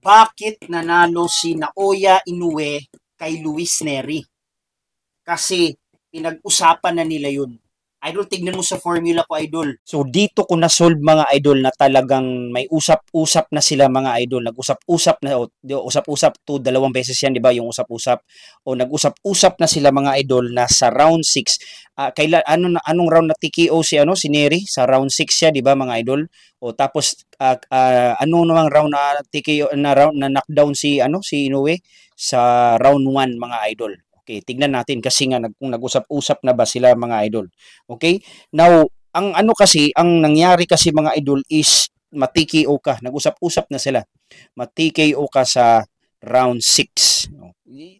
bakit nanalo si Naoya Inoue kay Luis Neri. Kasi pinag-usapan na nila yun. Idol, tignan mo sa formula ko, Idol. So, dito ko na-solve mga Idol na talagang may usap-usap na sila mga Idol. Nag-usap-usap na, o, usap-usap to, dalawang beses yan, di ba, yung usap-usap. O, nag-usap-usap na sila mga Idol na sa round 6. Uh, ah, kaila, ano, anong round na TKO si, ano, si Neri? Sa round 6 siya, di ba, mga Idol? O, tapos, uh, uh, ano namang round na TKO, na, round, na knockdown si, ano, si Inoue? Sa round 1, mga Idol. Okay, tignan natin kasi nga nag, kung nag-usap-usap na ba sila mga idol. Okay? Now, ang ano kasi, ang nangyari kasi mga idol is matiki ka. Nag-usap-usap na sila. Matiki ka sa round 6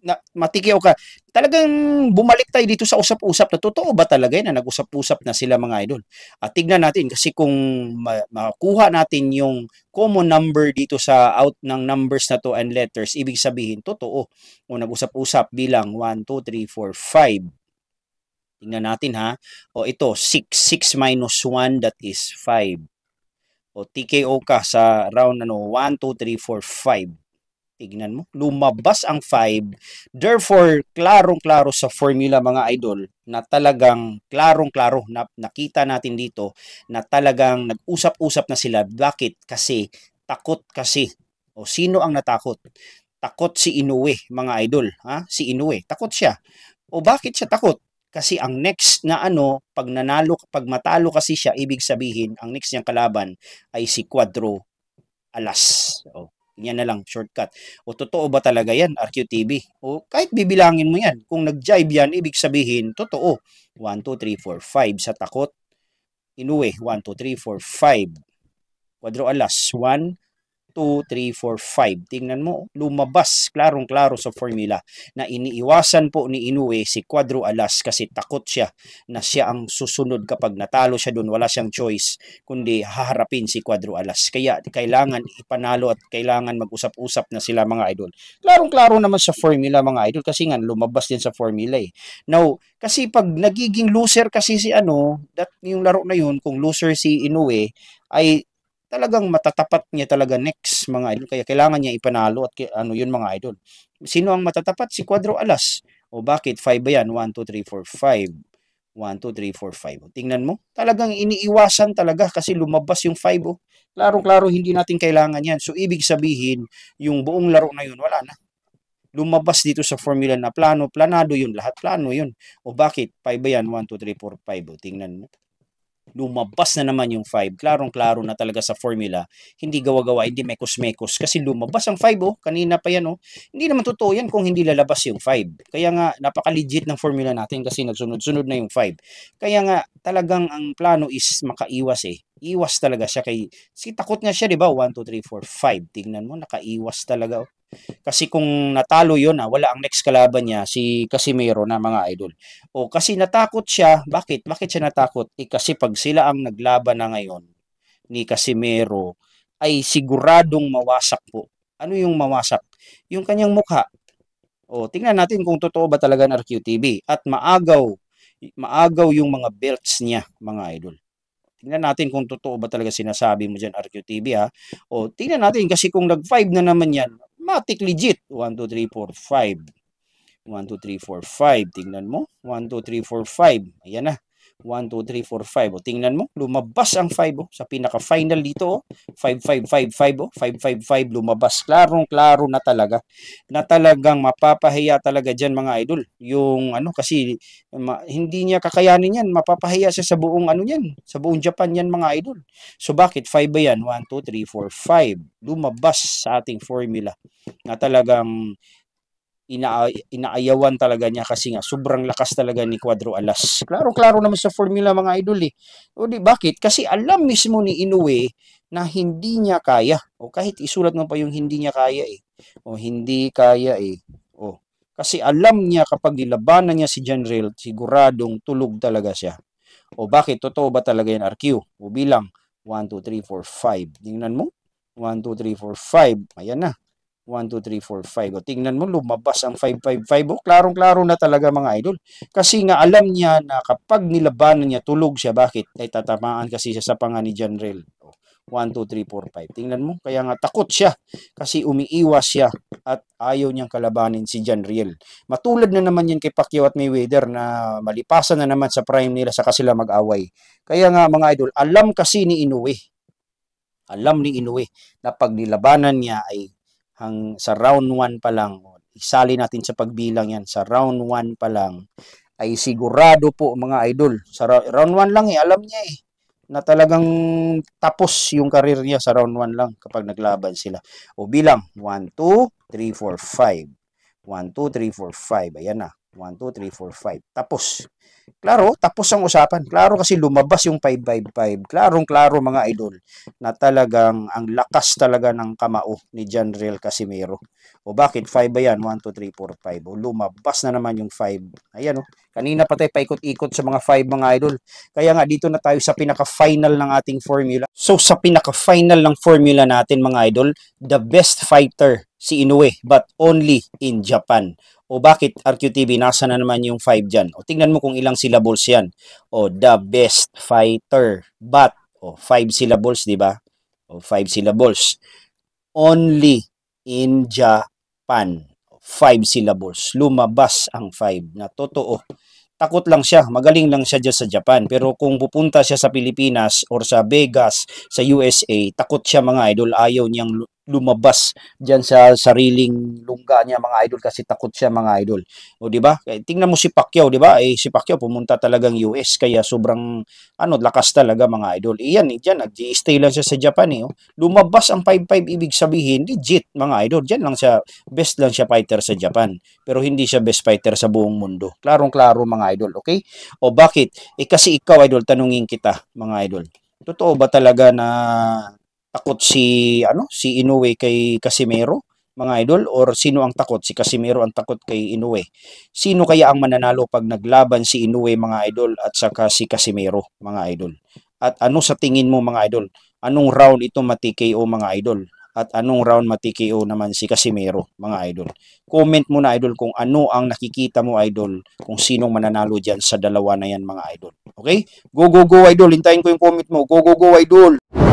na, matikyo ka. Talagang bumalik tayo dito sa usap-usap na totoo ba talaga yun na nag-usap-usap na sila mga idol. At tignan natin kasi kung ma- makuha natin yung common number dito sa out ng numbers na to and letters, ibig sabihin totoo o nag-usap-usap bilang 1, 2, 3, 4, 5. Tingnan natin ha. O ito, 6. 6 minus 1, that is 5. O TKO ka sa round ano, 1, 2, 3, 4, 5 Tignan mo, lumabas ang 5. Therefore, klarong-klaro sa formula mga idol na talagang klarong-klaro na nakita natin dito na talagang nag-usap-usap na sila. Bakit? Kasi takot kasi. O sino ang natakot? Takot si Inoue, mga idol. Ha? Si Inoue, takot siya. O bakit siya takot? Kasi ang next na ano, pag nanalo, pag matalo kasi siya, ibig sabihin, ang next niyang kalaban ay si Quadro Alas. O, yan na lang, shortcut. O totoo ba talaga yan, RQTV? O kahit bibilangin mo yan, kung nag-jive yan, ibig sabihin, totoo. 1, 2, 3, 4, 5. Sa takot, Inoue, 1, 2, 3, 4, 5. Quadro alas, 1, 2, 3, 4, 5. Tingnan mo, lumabas klarong-klaro sa formula na iniiwasan po ni Inoue si Cuadro Alas kasi takot siya na siya ang susunod kapag natalo siya doon. Wala siyang choice kundi haharapin si Cuadro Alas. Kaya kailangan ipanalo at kailangan mag-usap-usap na sila mga idol. Klarong-klaro naman sa formula mga idol kasi nga lumabas din sa formula eh. Now, kasi pag nagiging loser kasi si ano, that, yung laro na yun, kung loser si Inoue, ay talagang matatapat niya talaga next mga idol. Kaya kailangan niya ipanalo at ano yun mga idol. Sino ang matatapat? Si Cuadro Alas. O bakit? 5 ba yan? 1, 2, 3, 4, 5. 1, 2, 3, 4, 5. o, Tingnan mo, talagang iniiwasan talaga kasi lumabas yung 5. Oh. Klaro-klaro, hindi natin kailangan yan. So, ibig sabihin, yung buong laro na yun, wala na. Lumabas dito sa formula na plano, planado yun, lahat plano yun. O bakit? 5 ba yan? 1, 2, 3, 4, 5. o, Tingnan mo lumabas na naman yung 5. Klarong-klaro na talaga sa formula. Hindi gawa-gawa, hindi mekos-mekos. Kasi lumabas ang 5, oh. Kanina pa yan, oh. Hindi naman totoo yan kung hindi lalabas yung 5. Kaya nga, napaka-legit ng formula natin kasi nagsunod-sunod na yung 5. Kaya nga, talagang ang plano is makaiwas, eh. Iwas talaga siya kay... si takot nga siya, di ba? 1, 2, 3, 4, 5. Tingnan mo, nakaiwas talaga. Oh. Kasi kung natalo yon na ah, wala ang next kalaban niya, si Casimiro na mga idol. O kasi natakot siya. Bakit? Bakit siya natakot? Eh, kasi pag sila ang naglaban na ngayon ni Casimiro, ay siguradong mawasak po. Ano yung mawasak? Yung kanyang mukha. O, tingnan natin kung totoo ba talaga ng RQTV. At maagaw maagaw yung mga belts niya, mga idol. Tingnan natin kung totoo ba talaga sinasabi mo dyan, RQTV ha. O tingnan natin kasi kung nag-5 na naman yan, matik legit. 1, 2, 3, 4, 5. 1, 2, 3, 4, 5. Tingnan mo. 1, 2, 3, 4, 5. Ayan na. 1, 2, 3, 4, 5. O, tingnan mo, lumabas ang 5 oh, sa pinaka-final dito. Oh. 5, 5, 5, 5, oh. 5, 5, 5, lumabas. Klarong-klaro na talaga. Na talagang mapapahiya talaga dyan mga idol. Yung ano, kasi ma, hindi niya kakayanin yan. Mapapahiya siya sa buong ano yan. Sa buong Japan yan mga idol. So bakit 5 ba yan? 1, 2, 3, 4, 5. Lumabas sa ating formula na talagang ina inaayawan talaga niya kasi nga sobrang lakas talaga ni Cuadro Alas. Klaro-klaro naman sa formula mga idol eh. O di bakit? Kasi alam mismo ni Inoue na hindi niya kaya. O kahit isulat mo pa yung hindi niya kaya eh. O hindi kaya eh. O kasi alam niya kapag nilabanan niya si General, siguradong tulog talaga siya. O bakit? Totoo ba talaga yung RQ? O bilang 1, 2, 3, 4, 5. Tingnan mo. 1, 2, 3, 4, 5. Ayan na. 1, 2, 3, 4, 5. O, tingnan mo, lumabas ang 5, 5, 5. O, klarong-klaro na talaga mga idol. Kasi nga alam niya na kapag nilabanan niya, tulog siya. Bakit? Ay tatamaan kasi siya sa panga ni John Rell. O, 1, 2, 3, 4, 5. Tingnan mo, kaya nga takot siya kasi umiiwas siya at ayaw niyang kalabanin si John Riel. Matulad na naman yan kay Pacquiao at Mayweather na malipasan na naman sa prime nila saka sila mag-away. Kaya nga mga idol, alam kasi ni Inoue, alam ni Inoue na pag nilabanan niya ay ang sa round 1 pa lang, isali natin sa pagbilang yan, sa round 1 pa lang, ay sigurado po mga idol. Sa round 1 lang eh, alam niya eh na talagang tapos yung karir niya sa round 1 lang kapag naglaban sila. O bilang 1, 2, 3, 4, 5. 1, 2, 3, 4, 5. Ayan na. 1, 2, 3, 4, 5. Tapos. Klaro, tapos ang usapan. Klaro kasi lumabas yung 555. Klarong-klaro mga idol na talagang ang lakas talaga ng kamao ni Janriel Casimiro. O bakit? 5 ba yan? 1, 2, 3, 4, 5. O lumabas na naman yung 5. Ayan o. Kanina pa tayo paikot-ikot sa mga 5 mga idol. Kaya nga dito na tayo sa pinaka-final ng ating formula. So sa pinaka-final ng formula natin mga idol, the best fighter si Inoue but only in Japan. O bakit RQTV nasa na naman yung 5 dyan? O tingnan mo kung ilang syllables yan? O, the best fighter. But, oh, five syllables, di ba? O, five syllables. Only in Japan. Five syllables. Lumabas ang five na totoo. Takot lang siya, magaling lang siya dyan sa Japan. Pero kung pupunta siya sa Pilipinas or sa Vegas, sa USA, takot siya mga idol. Ayaw niyang lumabas diyan sa sariling lungga niya mga idol kasi takot siya mga idol. O di ba? Eh, tingnan mo si Pacquiao, di ba? Eh si Pacquiao pumunta talagang US kaya sobrang ano lakas talaga mga idol. Iyan eh, diyan nag-stay lang siya sa Japan eh. Oh. Lumabas ang 5-5 ibig sabihin legit mga idol. Diyan lang siya best lang siya fighter sa Japan. Pero hindi siya best fighter sa buong mundo. Klarong-klaro mga idol, okay? O bakit? Eh kasi ikaw idol tanungin kita mga idol. Totoo ba talaga na takot si ano si Inoue kay Casimero mga idol or sino ang takot si Casimero ang takot kay Inoue sino kaya ang mananalo pag naglaban si Inoue mga idol at saka si Casimero mga idol at ano sa tingin mo mga idol anong round ito mati-KO mga idol at anong round mati-KO naman si Casimero mga idol comment mo na idol kung ano ang nakikita mo idol kung sinong mananalo diyan sa dalawa na yan mga idol okay go go go idol hintayin ko yung comment mo go go go idol